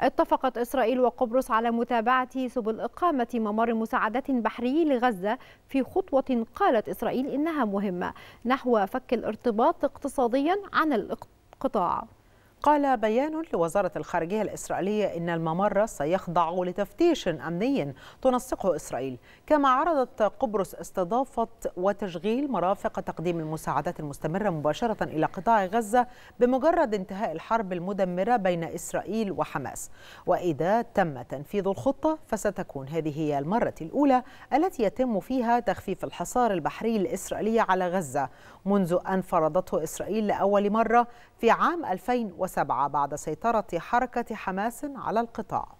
اتفقت إسرائيل وقبرص على متابعة سبل إقامة ممر مساعدات بحري لغزة في خطوة قالت إسرائيل إنها مهمة نحو فك الارتباط اقتصاديا عن القطاع قال بيان لوزارة الخارجية الإسرائيلية إن الممر سيخضع لتفتيش أمني تنسقه إسرائيل كما عرضت قبرص استضافة وتشغيل مرافق تقديم المساعدات المستمرة مباشرة إلى قطاع غزة بمجرد انتهاء الحرب المدمرة بين إسرائيل وحماس وإذا تم تنفيذ الخطة فستكون هذه هي المرة الأولى التي يتم فيها تخفيف الحصار البحري الإسرائيلي على غزة منذ أن فرضته إسرائيل لأول مرة في عام 2000 2007 بعد سيطرة حركة حماس على القطاع